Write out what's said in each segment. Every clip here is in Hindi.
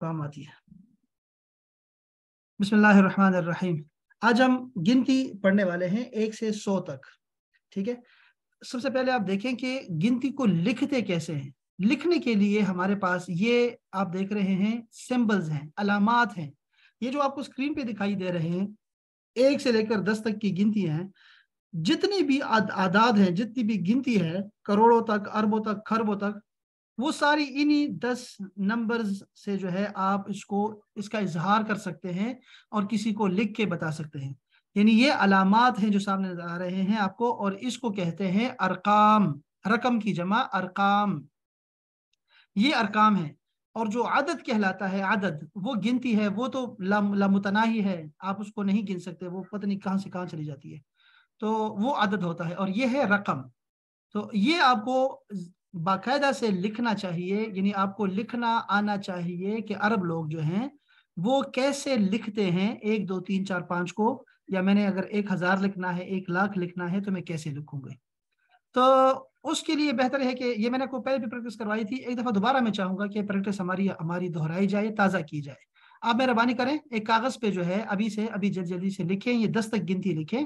काम आती है आज हम गिनती पढ़ने वाले हैं एक से सौ तक ठीक है सबसे पहले आप देखें कि गिनती को लिखते कैसे हैं लिखने के लिए हमारे पास ये आप देख रहे हैं सिंबल्स हैं अलामत हैं ये जो आपको स्क्रीन पे दिखाई दे रहे हैं एक से लेकर दस तक की गिनती हैं जितनी भी आदाद हैं जितनी भी गिनती है करोड़ों तक अरबों तक खरबों तक वो सारी इन्हीं दस नंबर्स से जो है आप इसको इसका इजहार कर सकते हैं और किसी को लिख के बता सकते हैं यानी ये अलामत हैं जो सामने नजर आ रहे हैं आपको और इसको कहते हैं अरकाम रकम की जमा अरकाम ये अरकाम है और जो आदत कहलाता है आदत वो गिनती है वो तो लामतना ही है आप उसको नहीं गिन सकते वो पता नहीं कहाँ से कहाँ चली जाती है तो वो आदत होता है और ये है रकम तो ये आपको बाकायदा से लिखना चाहिए यानी आपको लिखना आना चाहिए कि अरब लोग जो हैं वो कैसे लिखते हैं एक दो तीन चार पांच को या मैंने अगर एक हज़ार लिखना है एक लाख लिखना है तो मैं कैसे लिखूंगे तो उसके लिए बेहतर है कि ये मैंने आपको पहले भी प्रैक्टिस करवाई थी एक दफ़ा दोबारा मैं चाहूंगा कि प्रैक्टिस हमारी हमारी दोहराई जाए ताज़ा की जाए आप मेहरबानी करें एक कागज़ पे जो है अभी से अभी जल्दी जल्दी से लिखें ये दस तक गिनती लिखें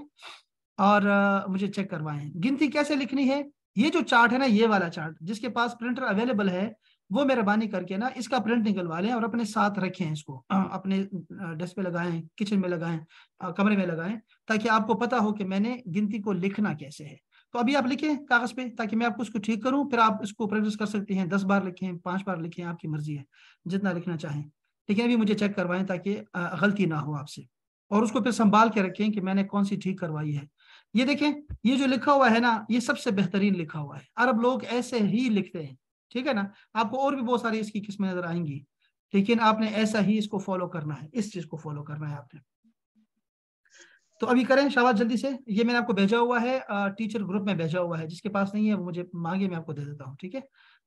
और मुझे चेक करवाएं गिनती कैसे लिखनी है ये जो चार्ट है ना ये वाला चार्ट जिसके पास प्रिंटर अवेलेबल है वो मेहरबानी करके ना इसका प्रिंट निकलवा लें और अपने साथ रखें इसको अपने डेस्क पे लगाएं किचन में लगाएं कमरे में लगाएं ताकि आपको पता हो कि मैंने गिनती को लिखना कैसे है तो अभी आप लिखें कागज पे ताकि मैं आपको उसको ठीक करूं फिर आप इसको प्रैक्टिस कर सकते हैं दस बार लिखें पांच बार लिखें आपकी मर्जी है जितना लिखना चाहें लेकिन अभी मुझे चेक करवाएं ताकि गलती ना हो आपसे और उसको फिर संभाल के रखें कि मैंने कौन सी ठीक करवाई है ये देखें ये जो लिखा हुआ है ना ये सबसे बेहतरीन लिखा हुआ है अरब लोग ऐसे ही लिखते हैं ठीक है ना आपको और भी बहुत सारी इसकी किस्में नजर आएंगी लेकिन आपने ऐसा ही इसको फॉलो करना है इस चीज को फॉलो करना है आपने तो अभी करें शाबाश जल्दी से ये मैंने आपको भेजा हुआ है टीचर ग्रुप में भेजा हुआ है जिसके पास नहीं है वो मुझे मांगे मैं आपको दे देता हूँ ठीक है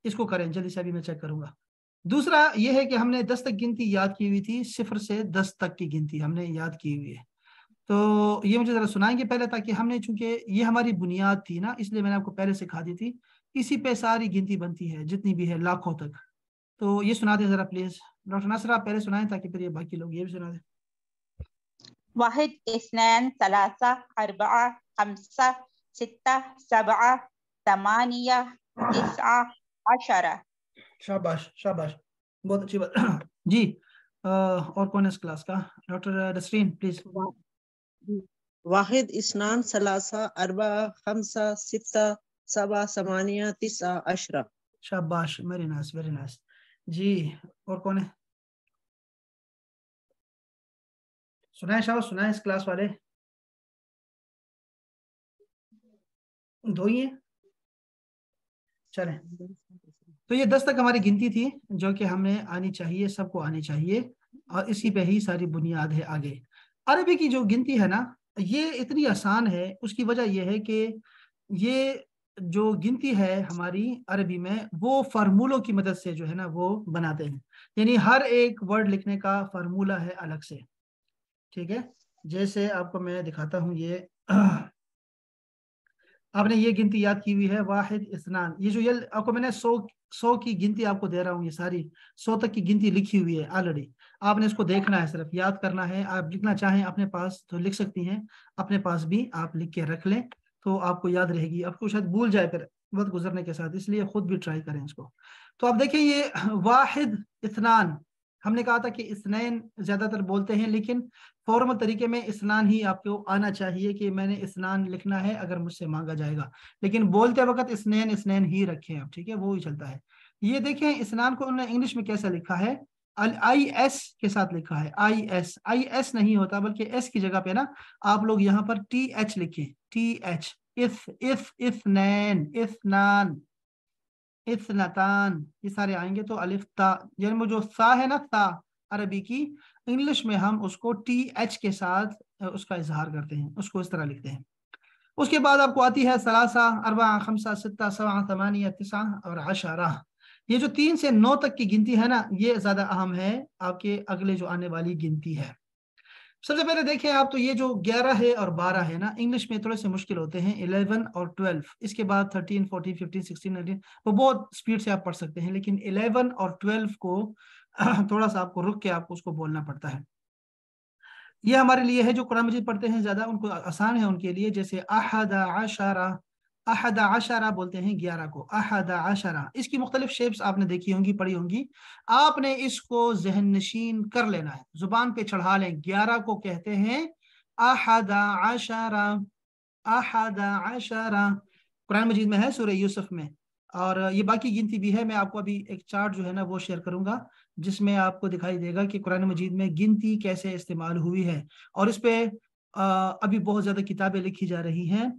इसको करें जल्दी से अभी मैं चेक करूंगा दूसरा ये है कि हमने दस तक गिनती याद की हुई थी सिफर से दस तक की गिनती हमने याद की हुई है तो ये मुझे ज़रा सुनाएंगे पहले ताकि हमने चूंकि ये हमारी बुनियाद थी ना इसलिए मैंने आपको पहले सिखा दी थी इसी पे सारी गिनती बनती है जितनी भी है लाखों तक तो ये सुना दें ज़रा प्लीज़ डॉक्टर नासर आप पहले सुनाएं ताकि फिर ये बाकी लोग ये भी सुना दें واحد اثنان ثلاثة أربعة خمسة ستة سبعة ثمانية تسعة عشرة शाबाश शाबाश बहुत अच्छी बात जी और कौन है इस क्लास का डॉक्टर डसरीन प्लीज वाहिद इस्नान सलासा अरबा खमसा सित्ता सबा समानिया तिसा अशरा शाबाश वेरी नाइस वेरी नाइस जी और कौन है सुनाए शाह सुनाए इस क्लास वाले दो है चले तो ये दस तक हमारी गिनती थी जो कि हमें आनी चाहिए सबको आनी चाहिए और इसी पे ही सारी बुनियाद है आगे अरबी की जो गिनती है ना ये इतनी आसान है उसकी वजह यह है कि ये जो गिनती है हमारी अरबी में वो फार्मूलों की मदद से जो है ना वो बनाते हैं यानी हर एक वर्ड लिखने का फार्मूला है अलग से ठीक है जैसे आपको मैं दिखाता हूँ ये आपने ये गिनती याद की हुई है वाहिद स्नान ये जो ये आपको मैंने सौ सौ की गिनती आपको दे रहा हूँ ये सारी सौ तक की गिनती लिखी हुई है ऑलरेडी आपने इसको देखना है सिर्फ याद करना है आप लिखना चाहें अपने पास तो लिख सकती हैं अपने पास भी आप लिख के रख लें तो आपको याद रहेगी आपको शायद भूल जाए फिर वक्त गुजरने के साथ इसलिए खुद भी ट्राई करें इसको तो आप देखें ये वाहिद इतनान हमने कहा था कि स्नैन ज्यादातर बोलते हैं लेकिन फॉर्मल तरीके में स्नान ही आपको आना चाहिए कि मैंने स्नान लिखना है अगर मुझसे मांगा जाएगा लेकिन बोलते वक्त स्नैन स्नैन ही रखें आप ठीक है वो ही चलता है ये देखें स्नान को उन्होंने इंग्लिश में कैसा लिखा है अल आई एस के साथ लिखा है आई एस आई एस नहीं होता बल्कि एस की जगह पे ना आप लोग यहाँ पर टी एच लिखे टी एच इफ इफ इफ नैन इफ नान इफ नतान ये सारे आएंगे तो अलिफ ता यानी जो सा है ना सा अरबी की इंग्लिश में हम उसको टी एच के साथ उसका इजहार करते हैं उसको इस तरह लिखते हैं उसके बाद आपको आती है सलासा अरबा खमसा सत्ता सवा तमानिया तिसा और अशारा ये जो तीन से नौ तक की गिनती है ना ये ज्यादा अहम है आपके अगले जो आने वाली गिनती है सबसे पहले देखें आप तो ये जो ग्यारह है और बारह है ना इंग्लिश में थोड़े से मुश्किल होते हैं इलेवन और ट्वेल्व इसके बाद thirteen fourteen fifteen sixteen nineteen वो बहुत स्पीड से आप पढ़ सकते हैं लेकिन इलेवन और ट्वेल्व को थोड़ा सा आपको रुक के आपको उसको बोलना पड़ता है ये हमारे लिए है जो कुरान मजीद पढ़ते हैं ज्यादा उनको आसान है उनके लिए जैसे अहद आशारा अहदा आशारा बोलते हैं ग्यारह को अहद आशारा इसकी मुख्तलिफ शेप्स आपने देखी होंगी पढ़ी होंगी आपने इसको जहन नशीन कर लेना है जुबान पे चढ़ा लें ग्यारह को कहते हैं अहद आशारा अहद आशारा कुरान मजीद में है सूर्य यूसुफ में और ये बाकी गिनती भी है मैं आपको अभी एक चार्ट जो है ना वो शेयर करूंगा जिसमें आपको दिखाई देगा कि कुरान मजीद में गिनती कैसे इस्तेमाल हुई है और इस पर अभी बहुत ज़्यादा किताबें लिखी जा रही हैं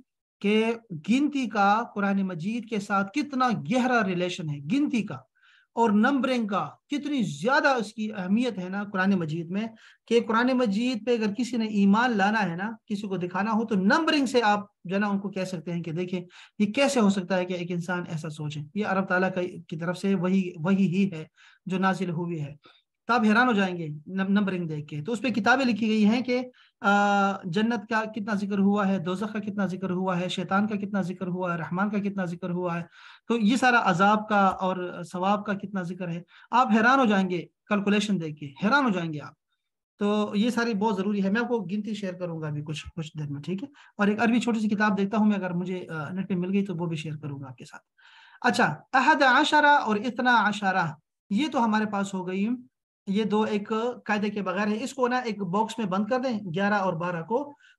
कि गिनती का कुरान मजीद के साथ कितना गहरा रिलेशन है गिनती का और नंबरिंग का कितनी ज्यादा उसकी अहमियत है ना कुरान मजीद में कि कुरान मजीद पे अगर किसी ने ईमान लाना है ना किसी को दिखाना हो तो नंबरिंग से आप जो है ना उनको कह सकते हैं कि देखें ये कैसे हो सकता है कि एक इंसान ऐसा सोचे ये अरब ताला की तरफ से वही वही ही है जो नाजिल हुई है तो आप हैरान हो जाएंगे नंबरिंग देख के तो उस पर किताबें लिखी गई हैं कि जन्नत का कितना जिक्र हुआ है दोजख का कितना जिक्र हुआ है शैतान का कितना जिक्र हुआ है रहमान का कितना जिक्र हुआ है तो ये सारा अजाब का और सवाब का कितना जिक्र है आप हैरान हो जाएंगे कैलकुलेशन देख के हैरान हो जाएंगे आप तो ये सारी बहुत ज़रूरी है मैं आपको गिनती शेयर करूंगा अभी कुछ कुछ देर में ठीक है और एक अरबी छोटी सी किताब देखता हूँ मैं अगर मुझे नेट पे मिल गई तो वो भी शेयर करूंगा आपके साथ अच्छा अहद आशारा और इतना आशारा ये तो हमारे पास हो गई ये दो एक कायदे के बगैर है इसको ना एक बॉक्स में बंद कर दें ग्यारह और बारह को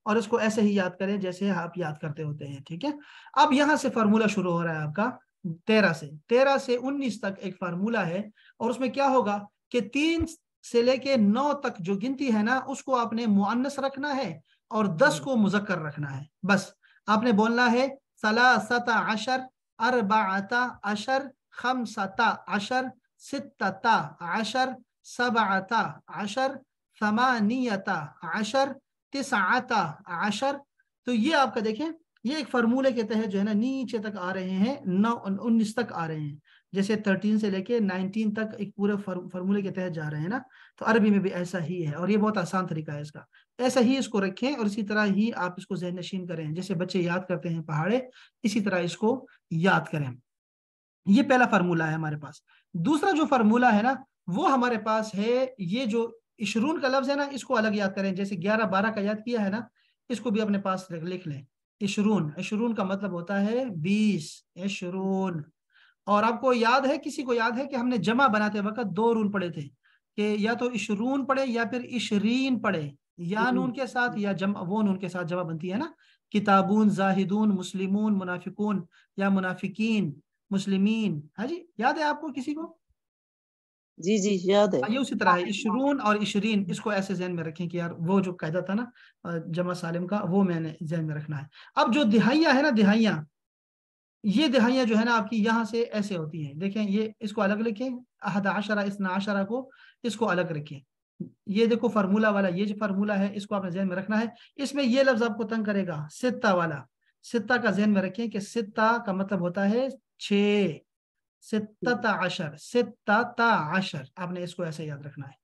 और इसको ऐसे ही याद करें जैसे आप याद करते होते हैं ठीक है अब यहां से फार्मूला शुरू हो रहा है आपका तेरह से तेरह से उन्नीस तक एक फार्मूला है और उसमें क्या होगा कि तीन से लेके नौ तक जो गिनती है ना उसको आपने मुआनस रखना है और दस हम्म। को मुजक्कर रखना है बस आपने बोलना है सला सता अशर अरबाता अशर सता अशर सित अशर सबाता आशर समानियता आशर आता आशर तो ये आपका देखें ये एक फार्मूले के तहत जो है ना नीचे तक आ रहे हैं नौ उन्नीस तक आ रहे हैं जैसे थर्टीन से लेके नाइनटीन तक एक पूरे फार्मूले के तहत जा रहे हैं ना तो अरबी में भी ऐसा ही है और ये बहुत आसान तरीका है इसका ऐसा ही इसको रखें और इसी तरह ही आप इसको जहन नशीन करें जैसे बच्चे याद करते हैं पहाड़े इसी तरह इसको याद करें ये पहला फार्मूला है हमारे पास दूसरा जो फार्मूला है ना वो हमारे पास है ये जो इशरून का लफ्ज है ना इसको अलग याद करें जैसे ग्यारह बारह का याद किया है ना इसको भी अपने पास लिख लें इशरून इशरून का मतलब होता है बीस इशरून और आपको याद है किसी को याद है कि हमने जमा बनाते वक्त दो रून पढ़े थे कि या तो इशरून पढ़े या फिर इशरीन पढ़े या हम्म। नून के साथ या जम वो नून के साथ जमा बनती है ना किताबून जाहिदून मुस्लिमून मुनाफिकून या मुनाफिकीन मुस्लिमीन हाँ जी याद है आपको किसी को जी जी याद है ये उसी तरह है इशरून और इशरीन इसको ऐसे जहन में रखें कि यार वो जो कायदा था ना जमा सालिम का वो मैंने जहन में रखना है अब जो दिहाइया है ना दिहाइया ये दिहाइया जो है ना आपकी यहाँ से ऐसे होती हैं देखें ये इसको अलग लिखें अहद आशरा इसना आशरा को इसको अलग रखें ये देखो फार्मूला वाला ये जो फार्मूला है इसको आपने जहन में रखना है इसमें ये लफ्ज आपको तंग करेगा सित्ता वाला सित्ता का जहन में रखें कि सित्ता का मतलब होता है छे सित्ता अशर सित्ता अशर आपने इसको ऐसे याद रखना है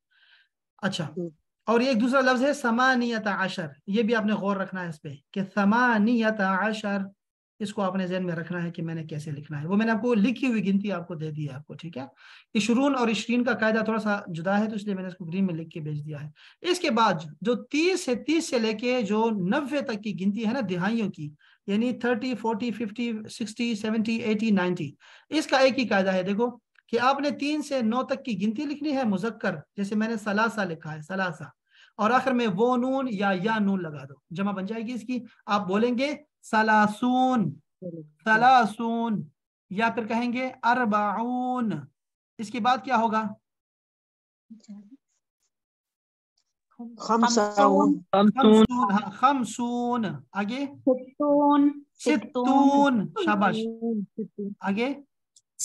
अच्छा हम्म। और ये एक दूसरा लफ्ज है समानियत अशर ये भी आपने गौर रखना है इस पे कि समानियत अशर इसको आपने जहन में रखना है कि मैंने कैसे लिखना है वो मैंने आपको लिखी हुई गिनती आपको दे दी है आपको ठीक है इशरून और इशरीन का कायदा थोड़ा सा जुदा है तो इसलिए मैंने इसको ग्रीन में लिख के भेज दिया है इसके बाद जो तीस से तीस से लेके जो नब्बे तक की गिनती है ना दिहाइयों की यानी thirty forty fifty sixty seventy eighty ninety इसका एक ही कायदा है देखो कि आपने तीन से नौ तक की गिनती लिखनी है मुजक्कर जैसे मैंने सलासा लिखा है सलासा और आखिर में वो नून या या नून लगा दो जमा बन जाएगी इसकी आप बोलेंगे सलासून सलासून या फिर कहेंगे अरबाउन इसके बाद क्या होगा अच्छा। खमसून आगे सितून सितून शाबाश आगे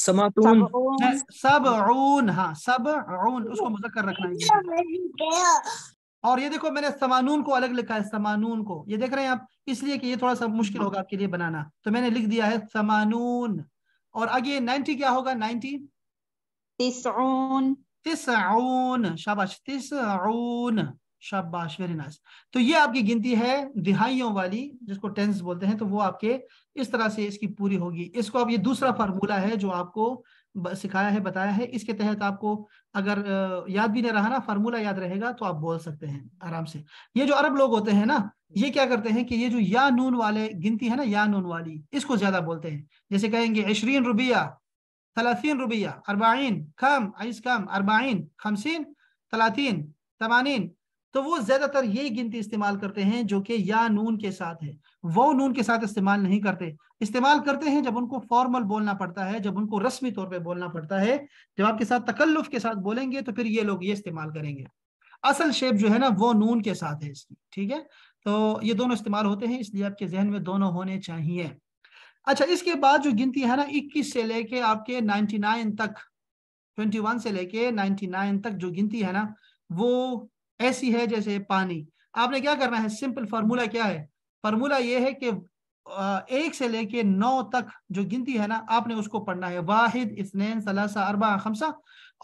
समातून सब ऊन हाँ सब ऊन उसको मुजक्कर रखना है और ये देखो मैंने समानून को अलग लिखा है समानून को ये देख रहे हैं आप इसलिए कि ये थोड़ा सा मुश्किल होगा आपके लिए बनाना तो मैंने लिख दिया है समानून और आगे नाइन्टी क्या होगा नाइन्टी तिसऊन शाबाश तिसऊन शाबाश वेरी नाइस तो ये आपकी गिनती है दिहाइयों वाली जिसको टेंस बोलते हैं तो वो आपके इस तरह से इसकी पूरी होगी इसको आप ये दूसरा फार्मूला है जो आपको सिखाया है बताया है इसके तहत आपको अगर याद भी नहीं रहा ना फार्मूला याद रहेगा तो आप बोल सकते हैं आराम से ये जो अरब लोग होते हैं ना ये क्या करते हैं कि ये जो या नून वाले गिनती है ना या नून वाली इसको ज्यादा बोलते हैं जैसे कहेंगे इशरीन रुबिया 30 روبية 40 كم عايز كم अरबाइन खमसिन तलातीन 80 तो वो ज्यादातर यही गिनती इस्तेमाल करते हैं जो कि या नून के साथ है वो नून के साथ इस्तेमाल नहीं करते इस्तेमाल करते हैं जब उनको फॉर्मल बोलना पड़ता है जब उनको रस्मी तौर पे बोलना पड़ता है जब आपके साथ तकल्लुफ के साथ बोलेंगे तो फिर ये लोग ये इस्तेमाल करेंगे असल शेप जो है ना वो नून के साथ है इसकी ठीक है तो ये दोनों इस्तेमाल होते हैं इसलिए आपके जहन में दोनों होने चाहिए अच्छा इसके बाद जो गिनती है ना 21 से लेके आपके 99 तक 21 से लेके 99 तक जो गिनती है ना वो ऐसी है जैसे पानी आपने क्या करना है सिंपल फार्मूला क्या है फार्मूला ये है कि एक से लेके नौ तक जो गिनती है ना आपने उसको पढ़ना है वाहिद इसनैन सलासा अरबा खमसा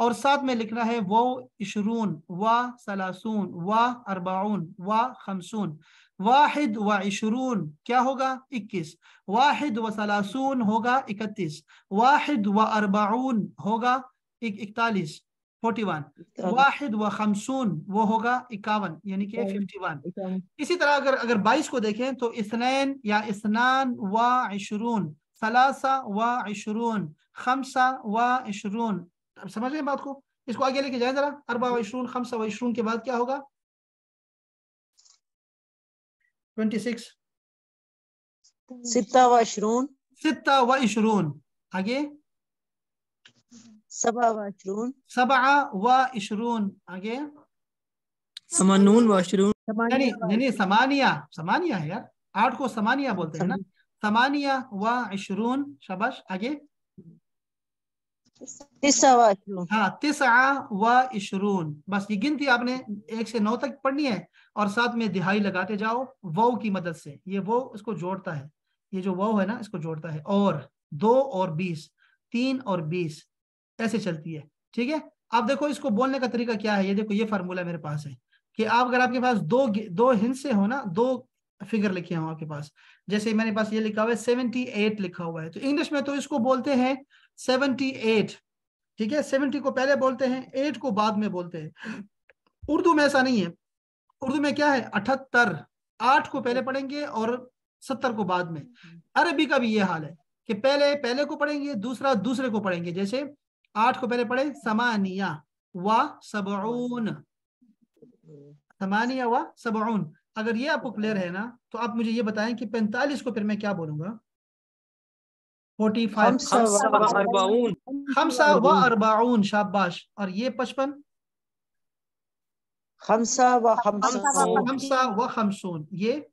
और साथ में लिखना है वो इशरून वाह सलासून वाह अरबाउन वाह खमसून वाहिद व इशरून क्या होगा इक्कीस वाहिद व सलासून होगा इकतीस वाहिद व अरबाउन होगा इकतालीस फोर्टी वन वाहिद व खमसून वो होगा इक्यावन यानी कि फिफ्टी वन इसी तरह अगर अगर बाईस को देखें तो इसनैन या इसनान व इशरून सलासा व इशरून खमसा व इशरून समझ रहे बात को इसको आगे लेके जाए जरा अरबा व इशरून खमसा व इशरून के बाद क्या होगा इशरून आगे सबा व आगे समानून व यानी यानी समानिया समानिया है यार आठ को समानिया बोलते हैं ना समानिया व इशरून शबाश आगे हाँ बस ये गिनती आपने एक से नौ तक पढ़नी है और साथ में दिहाई लगाते जाओ वो की मदद से ये वो इसको जोड़ता है ये जो वो है ना इसको जोड़ता है और दो और बीस तीन और बीस ऐसे चलती है ठीक है आप देखो इसको बोलने का तरीका क्या है ये देखो ये फार्मूला मेरे पास है कि आप अगर आपके पास दो दो हिंसे हो ना दो फिगर लिखे हो आपके पास जैसे मेरे पास ये लिखा हुआ है सेवेंटी एट लिखा हुआ है तो इंग्लिश में तो इसको बोलते हैं सेवेंटी एट ठीक है सेवेंटी को पहले बोलते हैं एट को बाद में बोलते हैं उर्दू में ऐसा नहीं है उर्दू में क्या है अठहत्तर आठ को पहले पढ़ेंगे और सत्तर को बाद में अरबी का भी ये हाल है कि पहले पहले को पढ़ेंगे दूसरा दूसरे को पढ़ेंगे जैसे आठ को पहले पढ़े समानिया व सबून समानिया व सबून अगर ये आपको क्लियर है ना तो आप मुझे ये बताएं कि पैंतालीस को फिर मैं क्या बोलूंगा अरबाउन शाबाश और ये पचपन खमसा व खमसून ये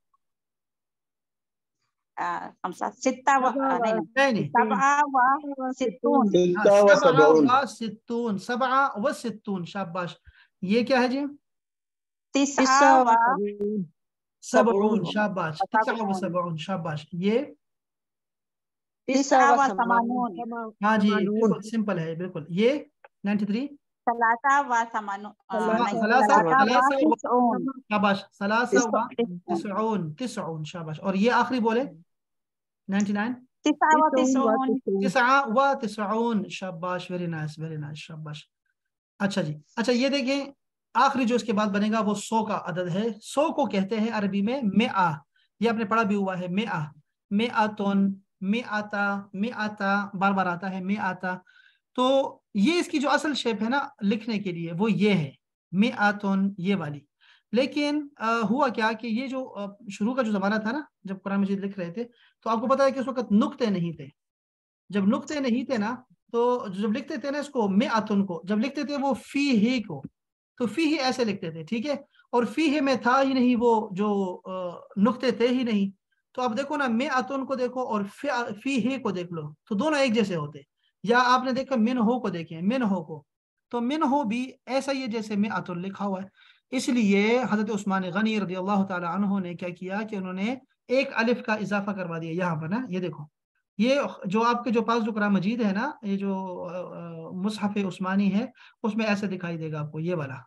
सितून सबा व सितून शाबाश ये क्या है जी तिसा सबून शाबाश सबून शाबाश ये हाँ जी सिंपल है बिल्कुल ये नाइन्टी थ्री शाबाश और ये आखिरी बोले शाबाश वेरी नाइस वेरी नाइस शाबाश अच्छा जी अच्छा ये देखें आखिरी जो इसके बाद बनेगा वो सौ का अदद है सौ को कहते हैं अरबी में मे आ ये आपने पढ़ा भी हुआ है मे आ मे आतोन में आता में आता बार बार आता है में आता तो ये इसकी जो असल शेप है ना लिखने के लिए वो ये है मे आतोन ये वाली लेकिन आ, हुआ क्या कि ये जो शुरू का जो ज़माना था ना जब कुरान मजीद लिख रहे थे तो आपको पता है कि उस वक्त नुकते नहीं थे जब नुकते नहीं थे ना तो जब लिखते थे ना इसको मे आतुन को जब लिखते थे वो फी ही को तो फी ही ऐसे लिखते थे ठीक है और फी ही में था ही नहीं वो जो नुकते थे ही नहीं तो आप देखो ना मे अतुन को देखो और फी, हे को देख लो तो दोनों एक जैसे होते या आपने देखा मिन हो को देखे मिन हो को तो मिन हो भी ऐसा ही है जैसे मे अतुल लिखा हुआ है इसलिए हजरत उस्मान गनी रजी अल्लाह तहों ने क्या किया कि उन्होंने एक अलिफ का इजाफा करवा दिया यहाँ पर ना ये देखो ये जो आपके जो पास जो कुरान मजीद है ना ये जो मुसहफ उस्मानी है उसमें ऐसे दिखाई देगा आपको ये वाला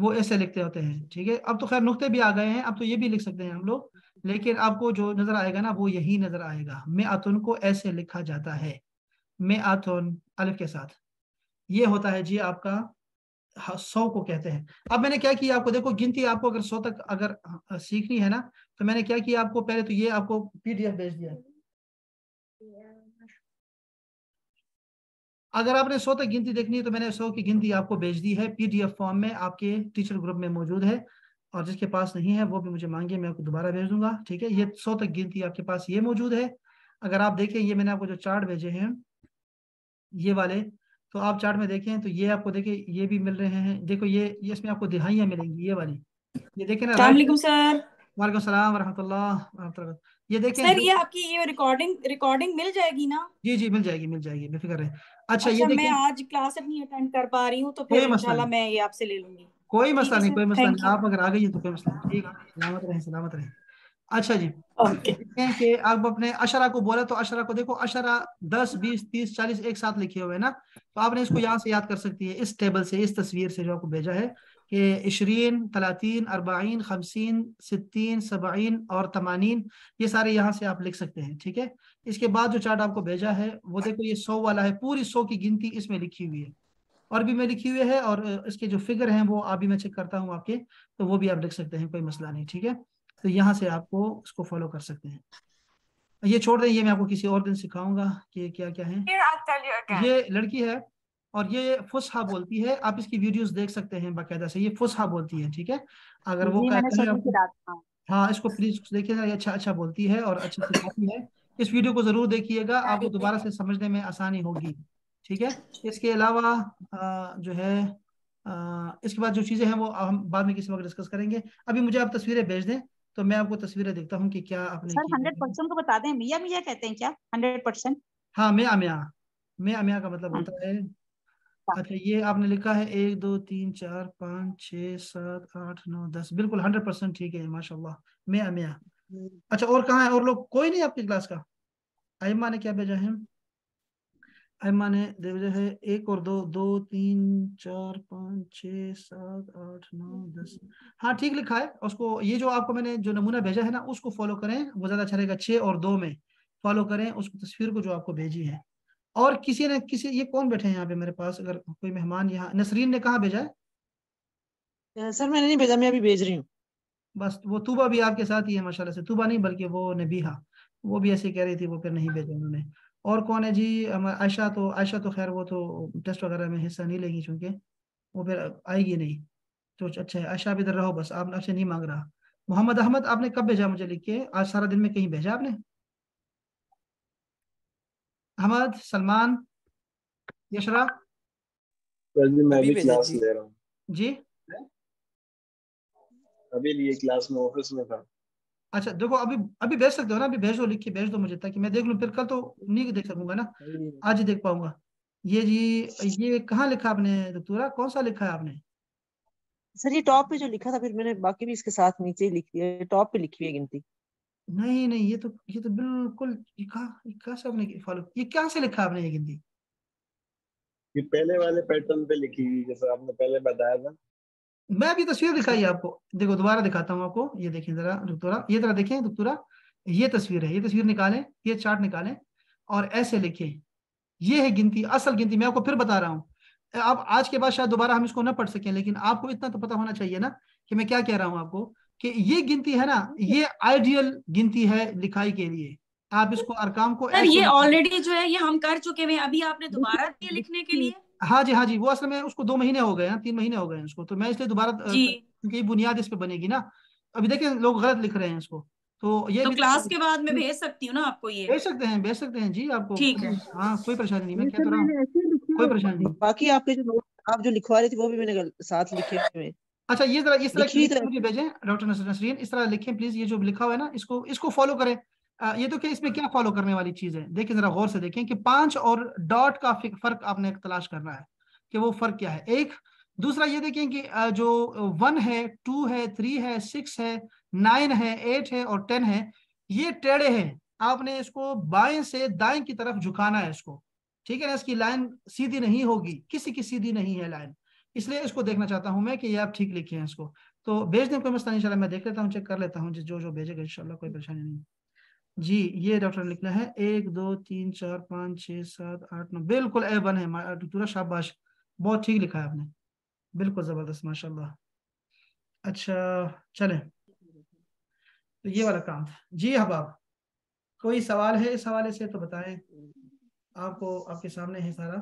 वो ऐसे लिखते होते हैं ठीक है अब तो खैर नुकते भी आ गए हैं अब तो ये भी लिख सकते हैं हम लोग लेकिन आपको जो नजर आएगा ना वो यही नजर आएगा मे आतुन को ऐसे लिखा जाता है मे आतुन अलिफ के साथ ये होता है जी आपका सौ को कहते हैं अब मैंने क्या किया आपको देखो गिनती आपको अगर सौ तक अगर सीखनी है ना तो मैंने क्या किया आपको पहले तो ये आपको पीडीएफ भेज दिया अगर आपने सौ तक गिनती देखनी है तो मैंने सौ की गिनती आपको भेज दी है पीडीएफ फॉर्म में आपके टीचर ग्रुप में मौजूद है और जिसके पास नहीं है वो भी मुझे मांगिए मैं आपको दोबारा भेज दूंगा ठीक है ये सौ तक गिनती आपके पास ये मौजूद है अगर आप देखें ये मैंने आपको जो चार्ट भेजे हैं ये वाले तो आप चार्ट में देखें तो ये आपको देखे ये भी मिल रहे हैं देखो ये इसमें आपको दिहाइयाँ मिलेंगी ये वाली ये देखे ना वाले वालेकुम ये देखें सर ये आपकी ये रिकॉर्डिंग रिकॉर्डिंग मिल जाएगी ना जी जी मिल जाएगी मिल जाएगी बेफिक्र है अच्छा, अच्छा ये मैं आज क्लास नहीं अटेंड कर पा रही हूँ तो फिर इंशाल्लाह मैं ये आपसे ले लूंगी कोई मसला नहीं कोई मसला नहीं आप अगर आ गई तो कोई मसला नहीं ठीक है सलामत रहे सलामत रहे अच्छा जी okay. कि आप अपने अशरा को बोला तो अशरा को देखो अशरा दस बीस तीस चालीस एक साथ लिखे हुए ना तो आपने इसको यहाँ से याद कर सकती है इस टेबल से इस तस्वीर से जो आपको भेजा है 20 30 40 50 60 70 और 80 ये सारे यहाँ से आप लिख सकते हैं ठीक है इसके बाद जो चार्ट आपको भेजा है वो देखो ये सौ वाला है पूरी सौ की गिनती इसमें लिखी हुई है और भी मैं लिखी हुई है और इसके जो फिगर हैं वो अभी मैं चेक करता हूँ आपके तो वो भी आप लिख सकते हैं कोई मसला नहीं ठीक है तो यहाँ से आपको उसको फॉलो कर सकते हैं ये छोड़ दें ये मैं आपको किसी और दिन सिखाऊंगा कि क्या क्या है ये लड़की है और ये फुसहा बोलती है आप इसकी वीडियोस देख सकते हैं बाकायदा से ये फुसहा बोलती है ठीक है अगर वो हाँ इसको प्लीज देखिएगा ये अच्छा अच्छा बोलती है और अच्छा सिखाती है इस वीडियो को जरूर देखिएगा हाँ, आपको दोबारा से समझने में आसानी होगी ठीक है इसके अलावा जो है इसके बाद जो चीजें हैं वो हम बाद में किसी वक्त डिस्कस करेंगे अभी मुझे आप तस्वीरें भेज दें तो मैं आपको तस्वीरें देखता हूँ कि क्या आपने सर हंड्रेड परसेंट को बता दें मिया मिया कहते हैं क्या हंड्रेड परसेंट हाँ मैं मिया मैं मिया का मतलब हाँ। होता है अच्छा ये आपने लिखा है एक दो तीन चार पाँच छः सात आठ नौ दस बिल्कुल हंड्रेड परसेंट ठीक है माशाल्लाह मैं अमिया हम्म। अच्छा और कहाँ है और लोग कोई नहीं आपकी क्लास का अम्मा ने क्या भेजा है अम्मा ने भेजा है एक और दो दो तीन चार पाँच छ सात आठ नौ दस हाँ ठीक लिखा है उसको ये जो आपको मैंने जो नमूना भेजा है ना उसको फॉलो करें वो ज़्यादा अच्छा रहेगा छः और दो में फॉलो करें उस तस्वीर को जो आपको भेजी है और किसी ने किसी ये कौन बैठे हैं यहाँ पे मेरे पास अगर कोई मेहमान यहाँ नसरीन ने कहा भेजा है सर मैंने नहीं भेजा मैं अभी भेज रही हूँ बस वो तूबा भी आपके साथ ही है माशाल्लाह से तूबा नहीं बल्कि वो नबीहा वो भी ऐसे कह रही थी वो फिर नहीं भेजा उन्होंने और कौन है जी आयशा तो आयशा तो खैर वो तो टेस्ट वगैरह में हिस्सा नहीं लेगी चूंकि वो फिर आएगी नहीं तो अच्छा है आयशा भी इधर रहो बस आपने आपसे नहीं मांग रहा मोहम्मद अहमद आपने कब भेजा मुझे लिख के आज सारा दिन में कहीं भेजा आपने अहमद सलमान यशरा जी मैं भी क्लास ले रहा हूँ जी अभी लिए क्लास में ऑफिस में था अच्छा देखो अभी अभी भेज सकते हो ना अभी भेज दो लिख के भेज दो मुझे ताकि मैं देख लूँ फिर कल तो नहीं देख सकूंगा ना आज ही देख पाऊंगा ये जी ये कहाँ लिखा आपने दक्तूरा कौन सा लिखा है आपने सर ये टॉप पे जो लिखा था फिर मैंने बाकी भी इसके साथ नीचे लिख दिया टॉप पे लिखी हुई है गिनती नहीं नहीं ये तो ये तो बिल्कुल ये आपने फॉलो ये कहाँ से लिखा आपने ये गिनती ये पहले वाले पैटर्न पे लिखी हुई जैसा आपने पहले बताया था मैं अभी तस्वीर दिखाई आपको देखो दोबारा दिखाता हूँ आपको ये देखें जरा दुक्तुरा ये जरा देखें दुक्तुरा ये तस्वीर है ये तस्वीर निकालें ये चार्ट निकालें और ऐसे लिखें ये है गिनती असल गिनती मैं आपको फिर बता रहा हूँ आप आज के बाद शायद दोबारा हम इसको ना पढ़ सकें लेकिन आपको इतना तो पता होना चाहिए ना कि मैं क्या कह रहा हूँ आपको कि ये गिनती है ना ये आइडियल गिनती है लिखाई के लिए आप इसको अरकाम को सर ये ऑलरेडी जो है ये हम कर चुके हैं अभी आपने दोबारा दिए लिखने के लिए हाँ जी हाँ जी वो असल में उसको दो महीने हो गए हैं तीन महीने हो गए हैं उसको तो मैं इसलिए दोबारा क्योंकि बुनियाद इस पे बनेगी ना अभी देखिए लोग गलत लिख रहे हैं इसको तो ये तो क्लास के बाद में भेज सकती हूँ ना आपको ये भेज सकते हैं भेज सकते हैं जी आपको ठीक है हाँ कोई परेशानी नहीं मैं कह तो रहा हूँ कोई परेशानी नहीं बाकी आपके जो आप जो लिखवा रहे थे वो भी मैंने साथ लिखे हुए अच्छा ये जरा इस तरह की मुझे भेजें डॉक्टर नसरीन इस तरह लिखें प्लीज ये जो लिखा हुआ है ना इसको इसको फॉलो करें आ, ये तो क्या इसमें क्या फॉलो करने वाली चीज है देखिए जरा गौर से देखें कि पांच और डॉट का फर्क आपने तलाश करना है कि वो फर्क क्या है एक दूसरा ये देखें कि जो वन है टू है थ्री है सिक्स है नाइन है एट है और टेन है ये टेढ़े हैं आपने इसको बाएं से दाएं की तरफ झुकाना है इसको ठीक है ना इसकी लाइन सीधी नहीं होगी किसी की सीधी नहीं है लाइन इसलिए इसको देखना चाहता हूँ मैं कि ये आप ठीक लिखे हैं इसको तो भेज दें कोई मसला नहीं चला मैं देख लेता हूँ चेक कर लेता हूँ जो जो भेजेगा इंशाल्लाह कोई परेशानी नहीं जी ये डॉक्टर लिखना है एक दो तीन चार पाँच छः सात आठ नौ बिल्कुल ए बन है डॉक्टर शाबाश बहुत ठीक लिखा है आपने बिल्कुल ज़बरदस्त माशाल्लाह अच्छा चले तो ये वाला काम था जी हबाब कोई सवाल है इस हवाले से तो बताएं आपको आपके सामने है सारा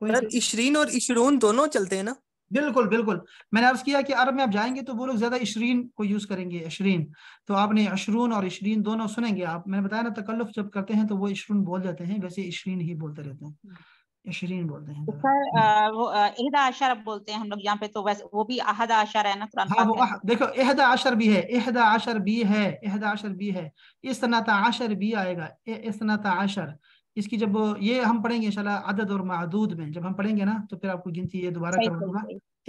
कोई इशरीन और इशरून दोनों चलते हैं ना बिल्कुल बिल्कुल मैंने अर्ज किया कि अरब में आप जाएंगे तो वो लोग ज्यादा इशरीन को यूज करेंगे अशरीन तो आपने अशरून और इशरीन दोनों सुनेंगे आप मैंने बताया ना तकल्लुफ जब करते हैं तो वो इशरून बोल जाते हैं वैसे इशरीन ही बोलते रहते हैं इशरीन बोलते हैं तो हम्म। आशर हम लोग यहाँ पे तो वैसे वो भी आशर है हाँ, देखो एहदा आशर भी है एहदा आशर भी है एहदा आशर भी है इस तरह आशर भी आएगा इस तरह आशर इसकी जब ये हम पढ़ेंगे इंशाल्लाह अदद और महदूद में जब हम पढ़ेंगे ना तो फिर आपको गिनती ये दोबारा करवाऊंगा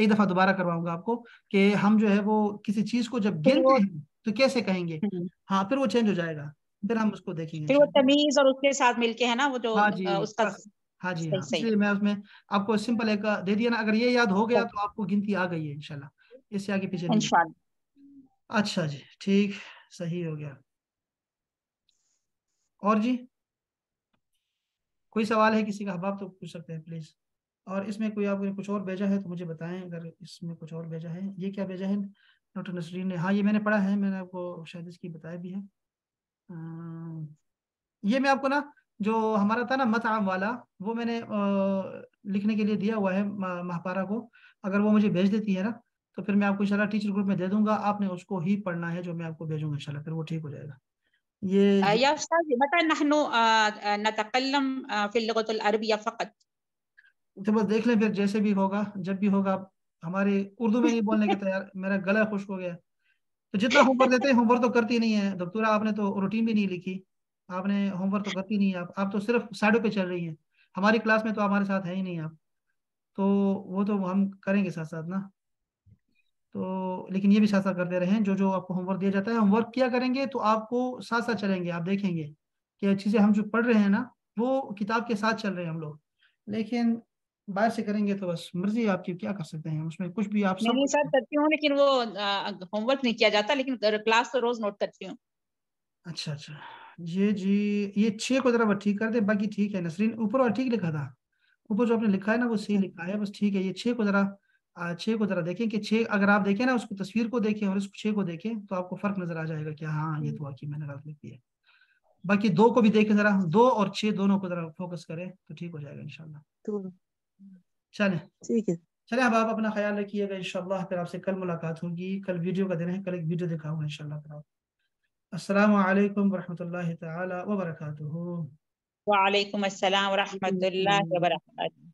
एक दफा दोबारा करवाऊंगा आपको कि हम जो है वो किसी चीज को जब गिनते तो- हैं तो कैसे कहेंगे हम्म। हाँ फिर वो चेंज हो जाएगा फिर हम उसको देखेंगे फिर वो तमीज और उसके साथ मिलके है ना वो जो हाँ जी उसका हाँ जी हाँ इसलिए मैं उसमें आपको सिंपल एक दे दिया ना अगर ये याद हो गया तो आपको गिनती आ गई है इनशाला इससे आगे पीछे अच्छा जी ठीक सही हो गया और जी कोई सवाल है किसी का अहबाब तो पूछ सकते हैं प्लीज़ और इसमें कोई आपने कुछ और भेजा है तो मुझे बताएं अगर इसमें कुछ और भेजा है ये क्या भेजा है डॉक्टर नसरीन ने हाँ ये मैंने पढ़ा है मैंने आपको शायद इसकी बताया भी है आ, ये मैं आपको ना जो हमारा था ना मत आम वाला वो मैंने आ, लिखने के लिए दिया हुआ है महापारा को अगर वो मुझे भेज देती है ना तो फिर मैं आपको इन टीचर ग्रुप में दे दूंगा आपने उसको ही पढ़ना है जो मैं आपको भेजूंगा इन फिर वो ठीक हो जाएगा يا أستاذ متى نحن نتكلم في اللغة العربية فقط तो देख लें फिर जैसे भी होगा जब भी होगा हमारे उर्दू में ही बोलने के तैयार मेरा गला खुश हो गया तो जितना होमवर्क देते हैं होमवर्क तो करती नहीं है डॉक्टोरा आपने तो रूटीन भी नहीं लिखी आपने होमवर्क तो करती नहीं है आप आप तो सिर्फ साइडों पे चल रही हैं हमारी क्लास में तो हमारे साथ है ही नहीं आप तो वो तो हम करेंगे साथ साथ ना तो लेकिन ये भी साथ साथ करते रहें जो जो आपको होमवर्क दिया जाता है होमवर्क किया करेंगे तो आपको साथ साथ चलेंगे आप देखेंगे कि चीज़ें हम जो पढ़ रहे हैं ना वो किताब के साथ चल रहे हैं हम लोग लेकिन बाहर से करेंगे तो बस मर्जी आपकी क्या कर सकते हैं उसमें कुछ भी आप सब साथ करती हूँ लेकिन वो होमवर्क नहीं किया जाता लेकिन क्लास तो रोज नोट करती हूँ अच्छा अच्छा ये जी ये छे को जरा ठीक कर दे बाकी ठीक है नसरीन ऊपर और ठीक लिखा था ऊपर जो आपने लिखा है ना वो सही अच्छा। लिखा है बस ठीक है ये छे को जरा छः को जरा देखें कि छः अगर आप देखें ना उसको तस्वीर को देखें और इसको छः को देखें तो आपको फर्क नजर आ जाएगा कि हाँ ये हम्म। दुआ की मैंने गलत लिख है बाकी दो को भी देखें जरा दो और छः दोनों को जरा फोकस करें तो ठीक हो जाएगा इनशाला तो चले ठीक है चले अब आप अपना ख्याल रखिएगा इनशाला फिर आपसे कल मुलाकात होगी कल वीडियो का दिन है कल एक वीडियो दिखाऊंगा इनशाला फिर आप अस्सलाम वालेकुम वरहमतुल्लाहि तआला व बरकातुहू वालेकुम अस्सलाम वरहमतुल्लाहि व